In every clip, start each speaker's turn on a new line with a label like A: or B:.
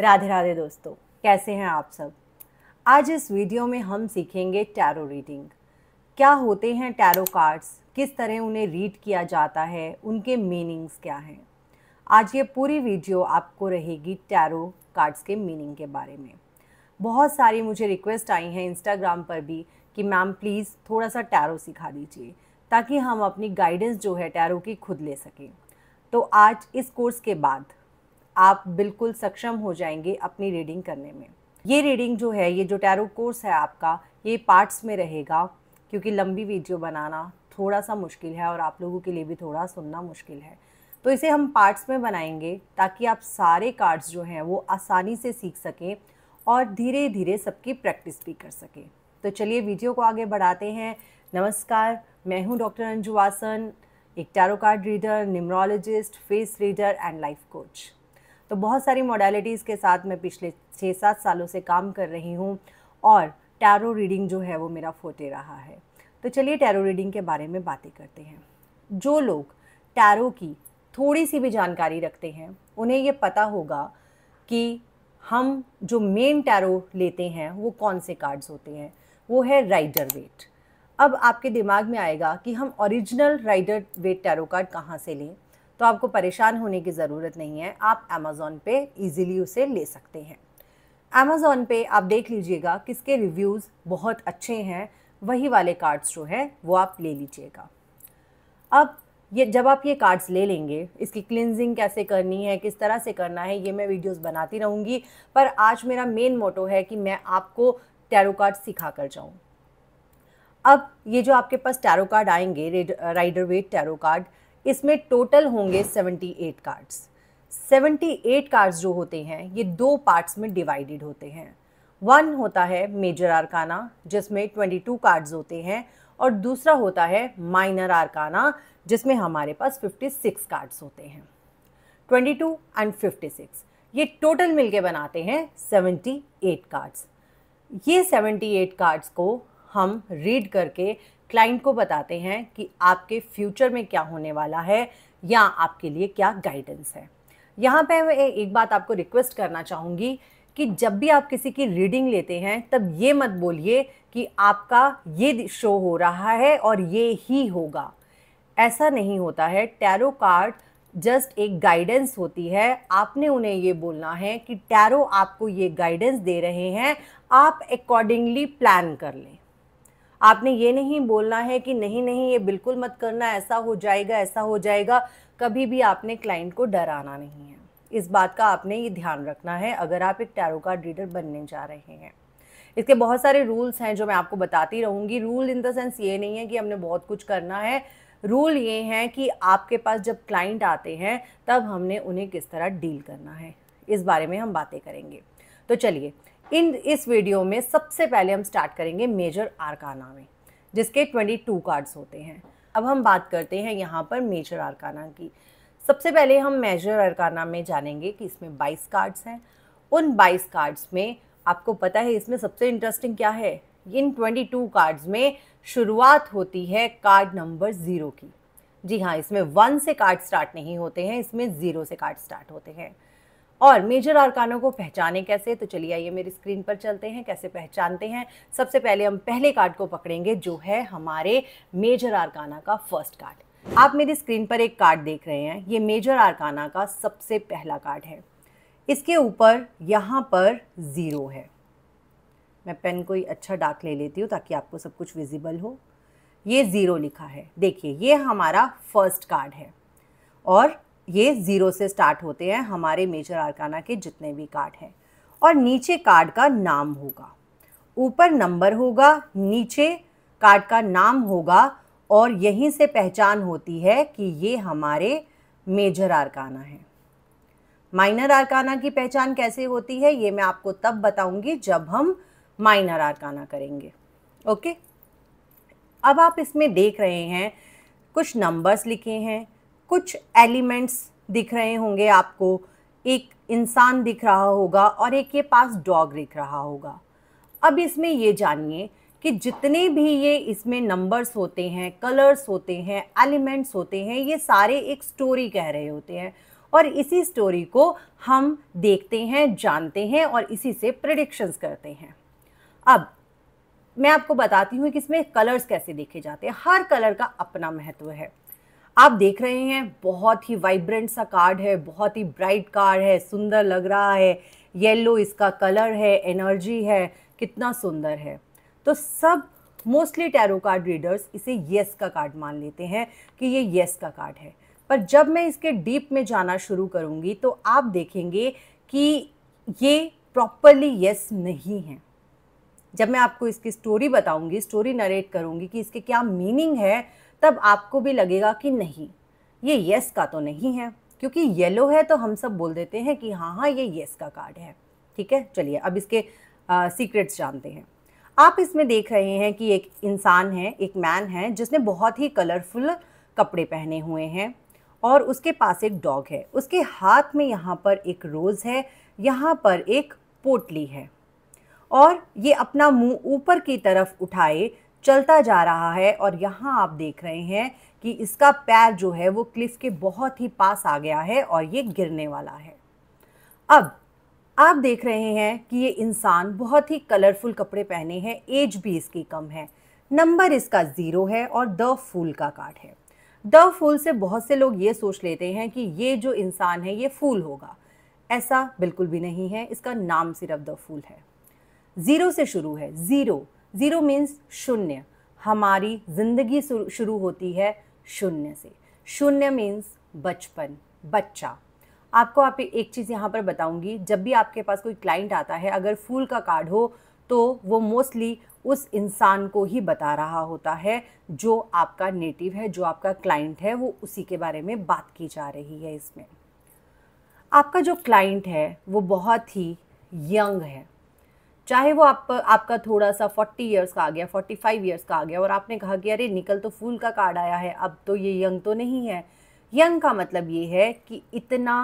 A: राधे राधे दोस्तों कैसे हैं आप सब आज इस वीडियो में हम सीखेंगे टैरो रीडिंग क्या होते हैं टैरो कार्ड्स किस तरह उन्हें रीड किया जाता है उनके मीनिंग्स क्या हैं आज ये पूरी वीडियो आपको रहेगी टैरो कार्ड्स के मीनिंग के बारे में बहुत सारी मुझे रिक्वेस्ट आई हैं इंस्टाग्राम पर भी कि मैम प्लीज़ थोड़ा सा टैरो सिखा दीजिए ताकि हम अपनी गाइडेंस जो है टैरो की खुद ले सकें तो आज इस कोर्स के बाद आप बिल्कुल सक्षम हो जाएंगे अपनी रीडिंग करने में ये रीडिंग जो है ये जो टैरो कोर्स है आपका ये पार्ट्स में रहेगा क्योंकि लंबी वीडियो बनाना थोड़ा सा मुश्किल है और आप लोगों के लिए भी थोड़ा सुनना मुश्किल है तो इसे हम पार्ट्स में बनाएंगे ताकि आप सारे कार्ड्स जो हैं वो आसानी से सीख सकें और धीरे धीरे सबकी प्रैक्टिस भी कर सकें तो चलिए वीडियो को आगे बढ़ाते हैं नमस्कार मैं हूं डॉक्टर अंजू वासन एक tarot card reader numerologist face reader and life coach तो बहुत सारी मॉडलिटीज़ के साथ मैं पिछले छः सात सालों से काम कर रही हूँ और टैरो रीडिंग जो है वो मेरा फोटे रहा है तो चलिए टैरो रीडिंग के बारे में बातें करते हैं जो लोग टैरो की थोड़ी सी भी जानकारी रखते हैं उन्हें ये पता होगा कि हम जो मेन टैरो लेते हैं वो कौन से कार्ड्स होते हैं वो है राइडर वेट अब आपके दिमाग में आएगा कि हम original Rider Waite tarot card कहाँ से लें तो आपको परेशान होने की ज़रूरत नहीं है आप अमेज़ोन पे ईज़िली उसे ले सकते हैं अमेज़ोन पे आप देख लीजिएगा किसके रिव्यूज़ बहुत अच्छे हैं वही वाले कार्ड्स जो हैं वो आप ले लीजिएगा अब ये जब आप ये कार्ड्स ले लेंगे इसकी क्लिनजिंग कैसे करनी है किस तरह से करना है ये मैं वीडियोस बनाती रहूँगी पर आज मेरा मेन मोटो है कि मैं आपको टैरो कार्ड सिखा कर जाऊँ अब ये जो आपके पास टैरो कार्ड आएंगे राइडर वेट टैरो कार्ड इसमें टोटल होंगे 78 कार्ड्स 78 कार्ड्स जो होते हैं ये दो पार्ट्स में डिवाइडेड होते हैं वन होता है मेजर आरकाना जिसमें 22 कार्ड्स होते हैं और दूसरा होता है माइनर आरकाना जिसमें हमारे पास 56 कार्ड्स होते हैं 22 एंड 56 ये टोटल मिलके बनाते हैं 78 कार्ड्स ये 78 कार्ड्स को हम रीड करके क्लाइंट को बताते हैं कि आपके फ्यूचर में क्या होने वाला है या आपके लिए क्या गाइडेंस है यहाँ पर मैं एक बात आपको रिक्वेस्ट करना चाहूँगी कि जब भी आप किसी की रीडिंग लेते हैं तब ये मत बोलिए कि आपका ये शो हो रहा है और ये ही होगा ऐसा नहीं होता है टैरो कार्ड जस्ट एक गाइडेंस होती है आपने उन्हें ये बोलना है कि टैरो आपको ये गाइडेंस दे रहे हैं आप अकॉर्डिंगली प्लान कर लें आपने ये नहीं बोलना है कि नहीं नहीं ये बिल्कुल मत करना ऐसा हो जाएगा ऐसा हो जाएगा कभी भी आपने क्लाइंट को डराना नहीं है इस बात का आपने ये ध्यान रखना है अगर आप एक टैरो कार्ड रीडर बनने जा रहे हैं इसके बहुत सारे रूल्स हैं जो मैं आपको बताती रहूँगी रूल इन द सेंस ये नहीं है कि हमने बहुत कुछ करना है रूल ये हैं कि आपके पास जब क्लाइंट आते हैं तब हमने उन्हें किस तरह डील करना है इस बारे में हम बातें करेंगे तो चलिए इन इस वीडियो में सबसे पहले हम स्टार्ट करेंगे मेजर आरकाना में जिसके 22 कार्ड्स होते हैं अब हम बात करते हैं यहाँ पर मेजर आरकाना की सबसे पहले हम मेजर आरकाना में जानेंगे कि इसमें 22 कार्ड्स हैं उन 22 कार्ड्स में आपको पता है इसमें सबसे इंटरेस्टिंग क्या है इन 22 कार्ड्स में शुरुआत होती है कार्ड नंबर ज़ीरो की जी हाँ इसमें वन से कार्ड स्टार्ट नहीं होते हैं इसमें ज़ीरो से कार्ड स्टार्ट होते हैं और मेजर आरकानों को पहचाने कैसे तो चलिए आइए मेरी स्क्रीन पर चलते हैं कैसे पहचानते हैं सबसे पहले हम पहले कार्ड को पकड़ेंगे जो है हमारे मेजर आरकाना का फर्स्ट कार्ड आप मेरी स्क्रीन पर एक कार्ड देख रहे हैं ये मेजर आरकाना का सबसे पहला कार्ड है इसके ऊपर यहाँ पर ज़ीरो है मैं पेन कोई अच्छा डाक ले लेती हूँ ताकि आपको सब कुछ विजिबल हो ये ज़ीरो लिखा है देखिए ये हमारा फर्स्ट कार्ड है और ये ज़ीरो से स्टार्ट होते हैं हमारे मेजर आरकाना के जितने भी कार्ड हैं और नीचे कार्ड का नाम होगा ऊपर नंबर होगा नीचे कार्ड का नाम होगा और यहीं से पहचान होती है कि ये हमारे मेजर आरकाना है माइनर आरकाना की पहचान कैसे होती है ये मैं आपको तब बताऊंगी जब हम माइनर आरकाना करेंगे ओके अब आप इसमें देख रहे हैं कुछ नंबर्स लिखे हैं कुछ एलिमेंट्स दिख रहे होंगे आपको एक इंसान दिख रहा होगा और एक ये पास डॉग दिख रहा होगा अब इसमें ये जानिए कि जितने भी ये इसमें नंबर्स होते हैं कलर्स होते हैं एलिमेंट्स होते हैं ये सारे एक स्टोरी कह रहे होते हैं और इसी स्टोरी को हम देखते हैं जानते हैं और इसी से प्रडिक्शंस करते हैं अब मैं आपको बताती हूँ कि इसमें कलर्स कैसे देखे जाते हैं हर कलर का अपना महत्व है आप देख रहे हैं बहुत ही वाइब्रेंट सा कार्ड है बहुत ही ब्राइट कार्ड है सुंदर लग रहा है येलो इसका कलर है एनर्जी है कितना सुंदर है तो सब मोस्टली टैरो कार्ड रीडर्स इसे येस का कार्ड मान लेते हैं कि ये येस का कार्ड है पर जब मैं इसके डीप में जाना शुरू करूँगी तो आप देखेंगे कि ये प्रॉपरली येस नहीं है जब मैं आपको इसकी स्टोरी बताऊंगी स्टोरी नरेट करूंगी कि इसके क्या मीनिंग है तब आपको भी लगेगा कि नहीं ये येस का तो नहीं है क्योंकि येलो है तो हम सब बोल देते हैं कि हाँ हाँ ये येस का कार्ड है ठीक है चलिए अब इसके सीक्रेट्स जानते हैं आप इसमें देख रहे हैं कि एक इंसान है एक मैन है जिसने बहुत ही कलरफुल कपड़े पहने हुए हैं और उसके पास एक डॉग है उसके हाथ में यहाँ पर एक रोज़ है यहाँ पर एक पोटली है और ये अपना मुंह ऊपर की तरफ उठाए चलता जा रहा है और यहाँ आप देख रहे हैं कि इसका पैर जो है वो क्लिफ के बहुत ही पास आ गया है और ये गिरने वाला है अब आप देख रहे हैं कि ये इंसान बहुत ही कलरफुल कपड़े पहने हैं एज भी इसकी कम है नंबर इसका ज़ीरो है और द फूल का कार्ड है द फूल से बहुत से लोग ये सोच लेते हैं कि ये जो इंसान है ये फूल होगा ऐसा बिल्कुल भी नहीं है इसका नाम सिर्फ द फूल है ज़ीरो से शुरू है ज़ीरो ज़ीरो मीन्स शून्य हमारी ज़िंदगी शुरू होती है शून्य से शून्य मीन्स बचपन बच्चा आपको आप एक चीज़ यहाँ पर बताऊँगी जब भी आपके पास कोई क्लाइंट आता है अगर फूल का कार्ड हो तो वो मोस्टली उस इंसान को ही बता रहा होता है जो आपका नेटिव है जो आपका क्लाइंट है वो उसी के बारे में बात की जा रही है इसमें आपका जो क्लाइंट है वो बहुत ही यंग है चाहे वो आप आपका थोड़ा सा फोर्टी ईयर्स का आ गया फोर्टी फाइव ईयर्स का आ गया और आपने कहा कि अरे निकल तो फूल का कार्ड आया है अब तो ये यंग तो नहीं है यंग का मतलब ये है कि इतना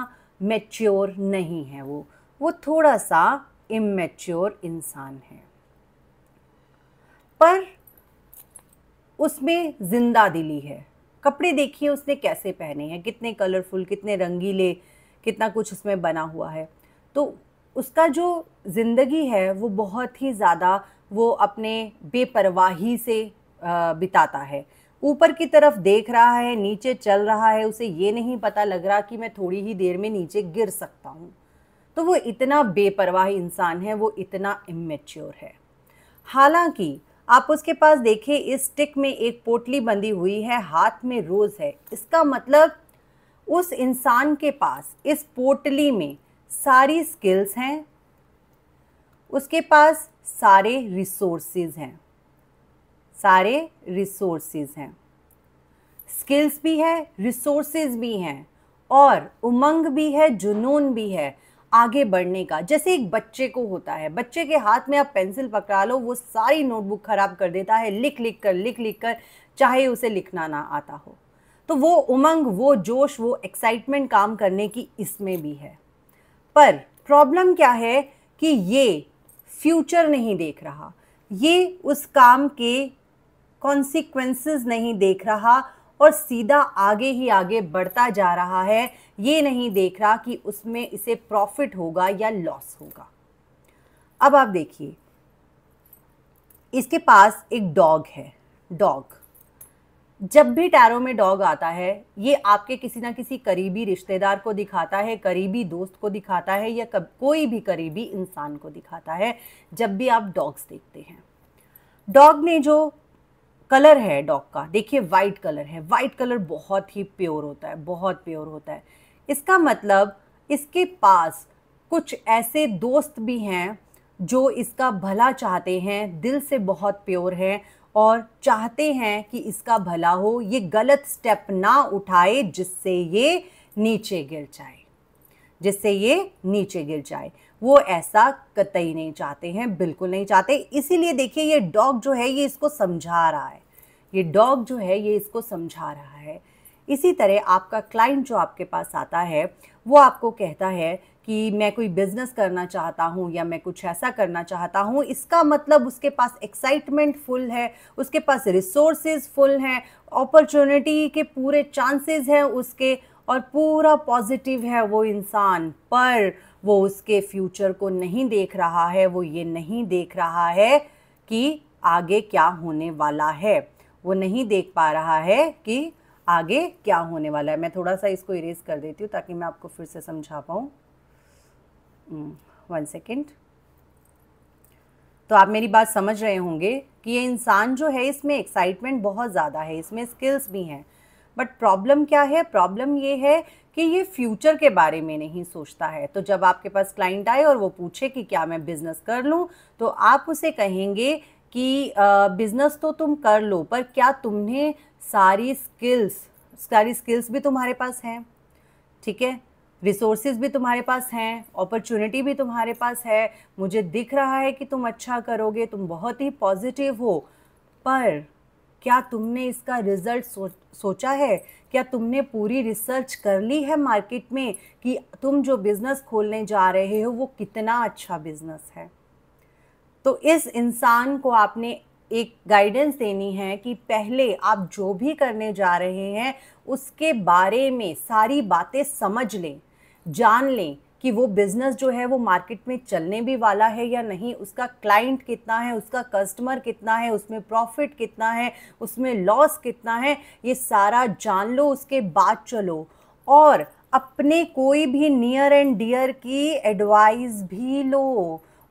A: मेच्योर नहीं है वो वो थोड़ा सा इमेच्योर इंसान है पर उसमें जिंदा दिली है कपड़े देखिए उसने कैसे पहने हैं कितने कलरफुल कितने रंगीले कितना कुछ उसमें बना हुआ है तो उसका जो ज़िंदगी है वो बहुत ही ज़्यादा वो अपने बेपरवाही से बिताता है ऊपर की तरफ देख रहा है नीचे चल रहा है उसे ये नहीं पता लग रहा कि मैं थोड़ी ही देर में नीचे गिर सकता हूँ तो वो इतना बेपरवाह इंसान है वो इतना इमेच्योर है हालांकि आप उसके पास देखें इस स्टिक में एक पोटली बंधी हुई है हाथ में रोज़ है इसका मतलब उस इंसान के पास इस पोटली में सारी स्किल्स हैं उसके पास सारे रिसोर्सेज हैं सारे रिसोर्सेज हैं स्किल्स भी है रिसोर्सेज भी हैं और उमंग भी है जुनून भी है आगे बढ़ने का जैसे एक बच्चे को होता है बच्चे के हाथ में आप पेंसिल पकड़ा लो वो सारी नोटबुक ख़राब कर देता है लिख लिख कर लिख लिख कर चाहे उसे लिखना ना आता हो तो वो उमंग वो जोश वो एक्साइटमेंट काम करने की इसमें भी है पर प्रॉब्लम क्या है कि ये फ्यूचर नहीं देख रहा ये उस काम के कॉन्सिक्वेंसेस नहीं देख रहा और सीधा आगे ही आगे बढ़ता जा रहा है ये नहीं देख रहा कि उसमें इसे प्रॉफिट होगा या लॉस होगा अब आप देखिए इसके पास एक डॉग है डॉग जब भी टैरो में डॉग आता है ये आपके किसी ना किसी करीबी रिश्तेदार को दिखाता है करीबी दोस्त को दिखाता है या कब कोई भी करीबी इंसान को दिखाता है जब भी आप डॉग्स देखते हैं डॉग ने जो कलर है डॉग का देखिए वाइट कलर है वाइट कलर बहुत ही प्योर होता है बहुत प्योर होता है इसका मतलब इसके पास कुछ ऐसे दोस्त भी हैं जो इसका भला चाहते हैं दिल से बहुत प्योर हैं और चाहते हैं कि इसका भला हो ये गलत स्टेप ना उठाए जिससे ये नीचे गिर जाए जिससे ये नीचे गिर जाए वो ऐसा कतई नहीं चाहते हैं बिल्कुल नहीं चाहते इसीलिए देखिए ये डॉग जो है ये इसको समझा रहा है ये डॉग जो है ये इसको समझा रहा है इसी तरह आपका क्लाइंट जो आपके पास आता है वो आपको कहता है कि मैं कोई बिजनेस करना चाहता हूँ या मैं कुछ ऐसा करना चाहता हूँ इसका मतलब उसके पास एक्साइटमेंट फुल है उसके पास रिसोर्सेज फुल हैं अपॉर्चुनिटी के पूरे चांसेस हैं उसके और पूरा पॉजिटिव है वो इंसान पर वो उसके फ्यूचर को नहीं देख रहा है वो ये नहीं देख रहा है कि आगे क्या होने वाला है वो नहीं देख पा रहा है कि आगे क्या होने वाला है मैं थोड़ा सा इसको इरेज कर देती हूँ ताकि मैं आपको फिर से समझा पाऊँ वन hmm, सेकेंड तो आप मेरी बात समझ रहे होंगे कि ये इंसान जो है इसमें एक्साइटमेंट बहुत ज़्यादा है इसमें स्किल्स भी हैं बट प्रॉब्लम क्या है प्रॉब्लम ये है कि ये फ्यूचर के बारे में नहीं सोचता है तो जब आपके पास क्लाइंट आए और वो पूछे कि क्या मैं बिज़नेस कर लूँ तो आप उसे कहेंगे कि बिज़नेस तो तुम कर लो पर क्या तुमने सारी स्किल्स सारी स्किल्स भी तुम्हारे पास हैं ठीक है रिसोर्सेज भी तुम्हारे पास हैं अपॉर्चुनिटी भी तुम्हारे पास है मुझे दिख रहा है कि तुम अच्छा करोगे तुम बहुत ही पॉजिटिव हो पर क्या तुमने इसका रिजल्ट सो, सोचा है क्या तुमने पूरी रिसर्च कर ली है मार्केट में कि तुम जो बिज़नेस खोलने जा रहे हो वो कितना अच्छा बिज़नेस है तो इस इंसान को आपने एक गाइडेंस देनी है कि पहले आप जो भी करने जा रहे हैं उसके बारे में सारी बातें समझ लें जान लें कि वो बिज़नेस जो है वो मार्केट में चलने भी वाला है या नहीं उसका क्लाइंट कितना है उसका कस्टमर कितना है उसमें प्रॉफिट कितना है उसमें लॉस कितना है ये सारा जान लो उसके बाद चलो और अपने कोई भी नियर एंड डियर की एडवाइस भी लो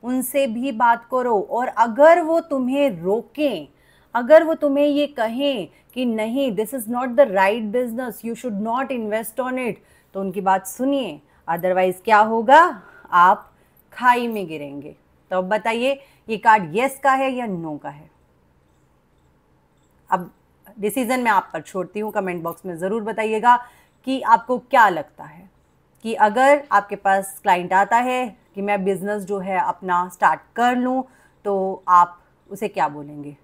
A: उनसे भी बात करो और अगर वो तुम्हें रोकें अगर वो तुम्हें ये कहें कि नहीं this is not the right business you should not invest on it तो उनकी बात सुनिए अदरवाइज क्या होगा आप खाई में गिरेंगे तो अब बताइए ये कार्ड यस का है या नो का है अब डिसीजन मैं आप पर छोड़ती हूँ कमेंट बॉक्स में ज़रूर बताइएगा कि आपको क्या लगता है कि अगर आपके पास क्लाइंट आता है कि मैं बिज़नेस जो है अपना स्टार्ट कर लूँ तो आप उसे क्या बोलेंगे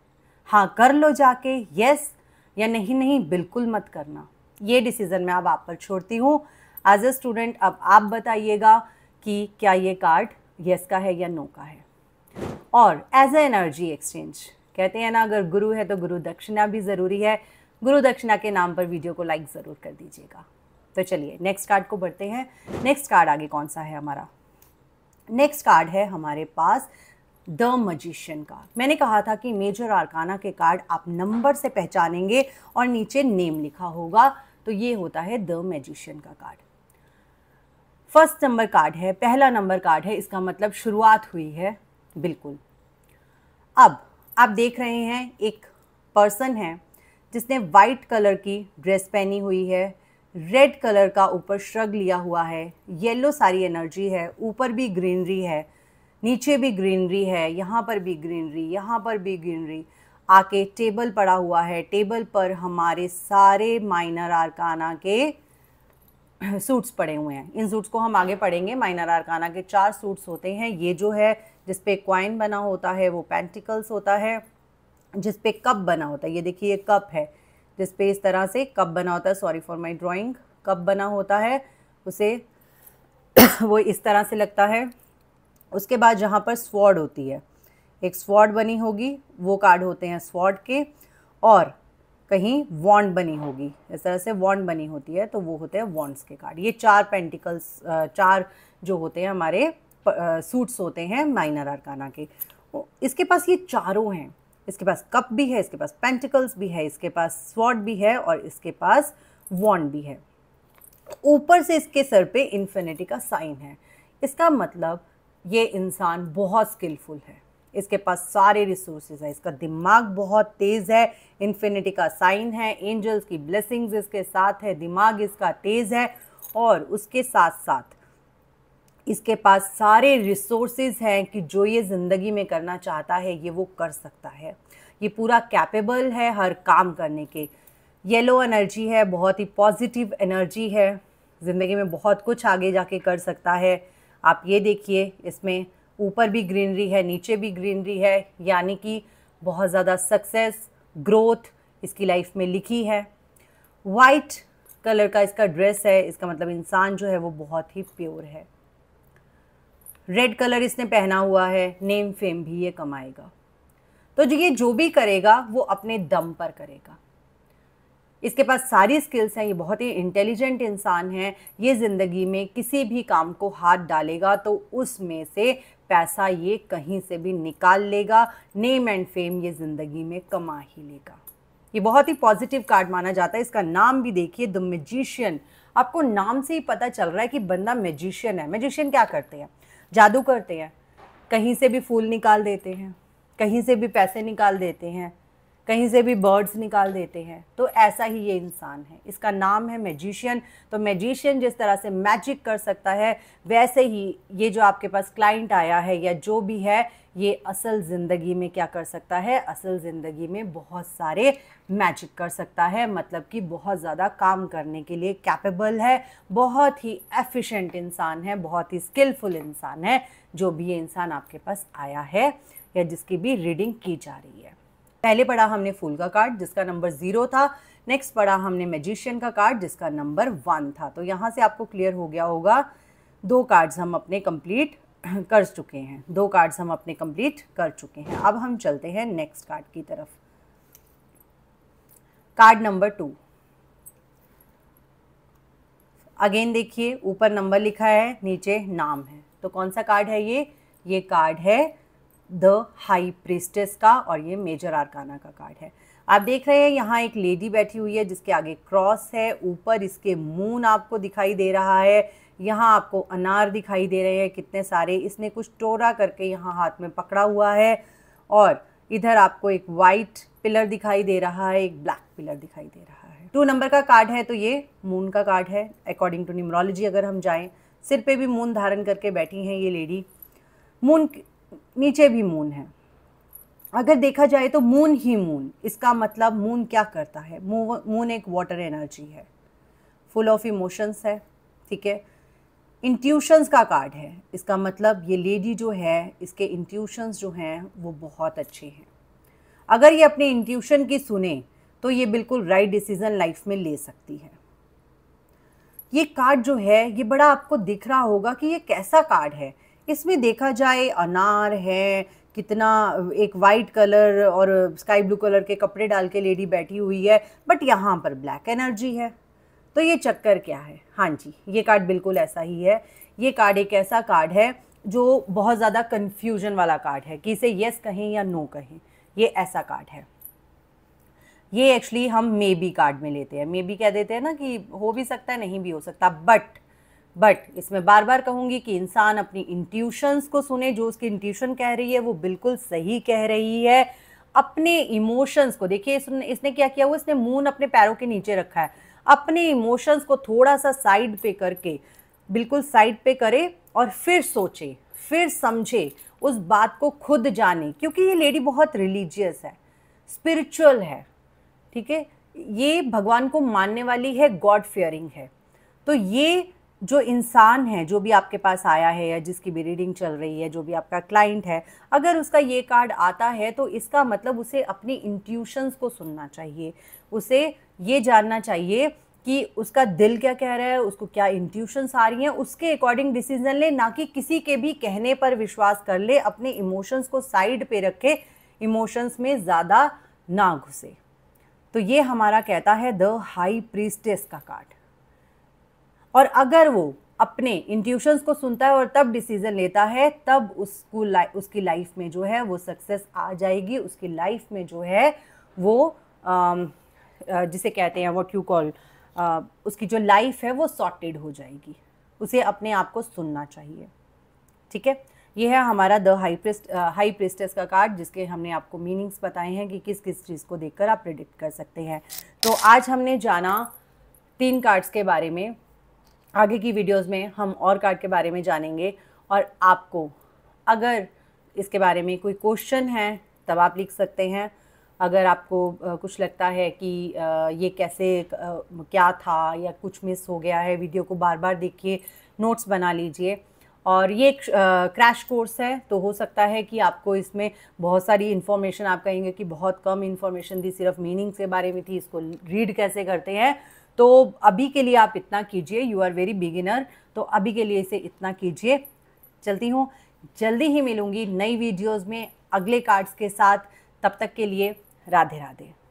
A: हाँ कर लो जाके यस या नहीं नहीं बिल्कुल मत करना ये डिसीज़न मैं अब आप पर छोड़ती हूँ एज अ स्टूडेंट अब आप बताइएगा कि क्या ये कार्ड यस का है या नो का है और एज अ एनर्जी एक्सचेंज कहते हैं ना अगर गुरु है तो गुरु दक्षिणा भी ज़रूरी है गुरु दक्षिणा के नाम पर वीडियो को लाइक ज़रूर कर दीजिएगा तो चलिए नेक्स्ट कार्ड को बढ़ते हैं नेक्स्ट कार्ड आगे कौन सा है हमारा नेक्स्ट कार्ड है हमारे पास द मजिशियन का मैंने कहा था कि मेजर आरकाना के कार्ड आप नंबर से पहचानेंगे और नीचे नेम लिखा होगा तो ये होता है द मजिशियन का कार्ड फर्स्ट नंबर कार्ड है पहला नंबर कार्ड है इसका मतलब शुरुआत हुई है बिल्कुल अब आप देख रहे हैं एक पर्सन है जिसने वाइट कलर की ड्रेस पहनी हुई है रेड कलर का ऊपर श्रग लिया हुआ है येलो सारी एनर्जी है ऊपर भी ग्रीनरी है नीचे भी ग्रीनरी है यहाँ पर भी ग्रीनरी यहाँ पर भी ग्रीनरी आके टेबल पड़ा हुआ है टेबल पर हमारे सारे माइनर आरकाना के सूट्स पड़े हुए हैं इन सूट्स को हम आगे पढ़ेंगे माइनर आरकाना के चार सूट्स होते हैं ये जो है जिस पे क्वाइन बना होता है वो पेंटिकल्स होता है जिस पे कप बना होता है ये देखिए ये कप है जिस पे इस तरह से कप बना होता है sorry for my drawing cup बना होता है उसे वो इस तरह से लगता है उसके बाद जहाँ पर स्वॉर्ड होती है एक स्वॉर्ड बनी होगी वो कार्ड होते हैं स्वॉर्ड के और कहीं वॉन्ड बनी होगी इस तरह से वॉन्ड बनी होती है तो वो होते हैं वॉन्ड्स के कार्ड ये चार पेंटिकल्स चार जो होते हैं हमारे सूट्स होते हैं माइनर अरकाना के इसके पास ये चारों हैं इसके पास कप भी है इसके पास पेंटिकल्स भी है इसके पास स्वॉट भी है और इसके पास वॉन्ड भी है ऊपर से इसके सर पे इन्फिनिटी का साइन है इसका मतलब ये इंसान बहुत स्किलफुल है इसके पास सारे रिसोर्सेज है इसका दिमाग बहुत तेज़ है इन्फिनिटी का साइन है एंजल्स की ब्लेसिंग्स इसके साथ है दिमाग इसका तेज़ है और उसके साथ साथ इसके पास सारे रिसोर्सेज हैं कि जो ये ज़िंदगी में करना चाहता है ये वो कर सकता है ये पूरा कैपेबल है हर काम करने के येलो एनर्जी है बहुत ही पॉजिटिव एनर्जी है ज़िंदगी में बहुत कुछ आगे जाके कर सकता है आप ये देखिए इसमें ऊपर भी ग्रीनरी है नीचे भी ग्रीनरी है यानी कि बहुत ज़्यादा सक्सेस ग्रोथ इसकी लाइफ में लिखी है वाइट कलर का इसका ड्रेस है इसका मतलब इंसान जो है वो बहुत ही प्योर है रेड कलर इसने पहना हुआ है नेम फेम भी ये कमाएगा तो जो ये जो भी करेगा वो अपने दम पर करेगा इसके पास सारी स्किल्स हैं ये बहुत ही इंटेलिजेंट इंसान है ये ज़िंदगी में किसी भी काम को हाथ डालेगा तो उसमें से पैसा ये कहीं से भी निकाल लेगा नेम एंड फेम ये ज़िंदगी में कमा ही लेगा ये बहुत ही पॉजिटिव कार्ड माना जाता है इसका नाम भी देखिए द मेजिशियन आपको नाम से ही पता चल रहा है कि बंदा मेजिशियन है मेजिशियन क्या करते हैं जादू करते हैं कहीं से भी फूल निकाल देते हैं कहीं से भी पैसे निकाल देते हैं कहीं से भी बर्ड्स निकाल देते हैं तो ऐसा ही ये इंसान है इसका नाम है मैजिशियन तो मैजिशियन जिस तरह से मैजिक कर सकता है वैसे ही ये जो आपके पास क्लाइंट आया है या जो भी है ये असल ज़िंदगी में क्या कर सकता है असल ज़िंदगी में बहुत सारे मैजिक कर सकता है मतलब कि बहुत ज़्यादा काम करने के लिए कैपेबल है बहुत ही एफिशिएंट इंसान है बहुत ही स्किलफुल इंसान है जो भी ये इंसान आपके पास आया है या जिसकी भी रीडिंग की जा रही है पहले पढ़ा हमने फूल का कार्ड जिसका नंबर ज़ीरो था नेक्स्ट पढ़ा हमने मैजिशियन का कार्ड जिसका नंबर वन था तो यहाँ से आपको क्लियर हो गया होगा दो कार्ड्स हम अपने कंप्लीट कर चुके हैं दो कार्ड्स हम अपने कंप्लीट कर चुके हैं अब हम चलते हैं नेक्स्ट कार्ड की तरफ कार्ड नंबर टू अगेन देखिए ऊपर नंबर लिखा है नीचे नाम है तो कौन सा कार्ड है ये ये कार्ड है द हाई प्रेस्टेस का और ये मेजर आरकाना का कार्ड है आप देख रहे हैं यहाँ एक लेडी बैठी हुई है जिसके आगे क्रॉस है ऊपर इसके मून आपको दिखाई दे रहा है यहाँ आपको अनार दिखाई दे रहे हैं कितने सारे इसने कुछ टोरा करके यहाँ हाथ में पकड़ा हुआ है और इधर आपको एक वाइट पिलर दिखाई दे रहा है एक ब्लैक पिलर दिखाई दे रहा है टू नंबर का कार्ड है तो ये मून का कार्ड है अकॉर्डिंग टू न्यूमरोलॉजी अगर हम जाएं सिर पे भी मून धारण करके बैठी हैं ये लेडी मून नीचे भी मून है अगर देखा जाए तो मून ही मून इसका मतलब मून क्या करता है मून एक वाटर एनर्जी है फुल ऑफ इमोशंस है ठीक है इंट्यूशंस का कार्ड है इसका मतलब ये लेडी जो है इसके इंट्यूशंस जो हैं वो बहुत अच्छे हैं अगर ये अपने इंट्यूशन की सुने तो ये बिल्कुल राइट डिसीज़न लाइफ में ले सकती है ये कार्ड जो है ये बड़ा आपको दिख रहा होगा कि ये कैसा कार्ड है इसमें देखा जाए अनार है कितना एक वाइट कलर और स्काई ब्लू कलर के कपड़े डाल के लेडी बैठी हुई है बट यहाँ पर ब्लैक एनर्जी है तो ये चक्कर क्या है हाँ जी ये कार्ड बिल्कुल ऐसा ही है ये कार्ड एक ऐसा कार्ड है जो बहुत ज़्यादा कन्फ्यूजन वाला कार्ड है कि इसे येस कहें या नो कहें ये ऐसा कार्ड है ये एक्चुअली हम मे बी कार्ड में लेते हैं मे बी कह देते हैं ना कि हो भी सकता है नहीं भी हो सकता बट बट इसमें बार बार कहूंगी कि इंसान अपनी इंट्यूशंस को सुने जो उसकी इंट्यूशन कह रही है वो बिल्कुल सही कह रही है अपने इमोशंस को देखिए इसने इसने क्या किया हुआ इसने मून अपने पैरों के नीचे रखा है अपने इमोशंस को थोड़ा सा साइड पे करके बिल्कुल साइड पे करे और फिर सोचे फिर समझे उस बात को खुद जाने क्योंकि ये लेडी बहुत रिलीजियस है स्पिरिचुअल है ठीक है ये भगवान को मानने वाली है गॉड फियरिंग है तो ये जो इंसान है जो भी आपके पास आया है या जिसकी भी रीडिंग चल रही है जो भी आपका क्लाइंट है अगर उसका ये कार्ड आता है तो इसका मतलब उसे अपनी इंट्यूशंस को सुनना चाहिए उसे ये जानना चाहिए कि उसका दिल क्या कह रहा है उसको क्या इंट्यूशंस आ रही हैं उसके अकॉर्डिंग डिसीजन ले ना कि किसी के भी कहने पर विश्वास कर ले अपने इमोशंस को साइड पे रखे इमोशंस में ज़्यादा ना घुसे तो ये हमारा कहता है द हाई प्रीस्टेस का कार्ड और अगर वो अपने इंट्यूशंस को सुनता है और तब डिसीजन लेता है तब उसको लाइ, उसकी लाइफ में जो है वो सक्सेस आ जाएगी उसकी लाइफ में जो है वो जिसे कहते हैं वॉट यू कॉल उसकी जो लाइफ है वो सॉर्टेड हो जाएगी उसे अपने आप को सुनना चाहिए ठीक है ये है हमारा the high priest high priestess का कार्ड जिसके हमने आपको मीनिंग्स बताए हैं कि किस किस चीज़ को देखकर आप प्रिडिक्ट कर सकते हैं तो आज हमने जाना तीन कार्ड्स के बारे में आगे की वीडियोस में हम और कार्ड के बारे में जानेंगे और आपको अगर इसके बारे में कोई क्वेश्चन है तब आप लिख सकते हैं अगर आपको कुछ लगता है कि ये कैसे क्या था या कुछ मिस हो गया है वीडियो को बार बार देखिए नोट्स बना लीजिए और ये एक क्रैश कोर्स है तो हो सकता है कि आपको इसमें बहुत सारी इन्फॉर्मेशन आप कहेंगे कि बहुत कम इन्फॉर्मेशन थी सिर्फ मीनिंग्स के बारे में थी इसको रीड कैसे करते हैं तो अभी के लिए आप इतना कीजिए यू आर वेरी बिगिनर तो अभी के लिए इसे इतना कीजिए चलती हूँ जल्दी ही मिलूँगी नई वीडियोज़ में अगले कार्ड्स के साथ तब तक के लिए राधे राधे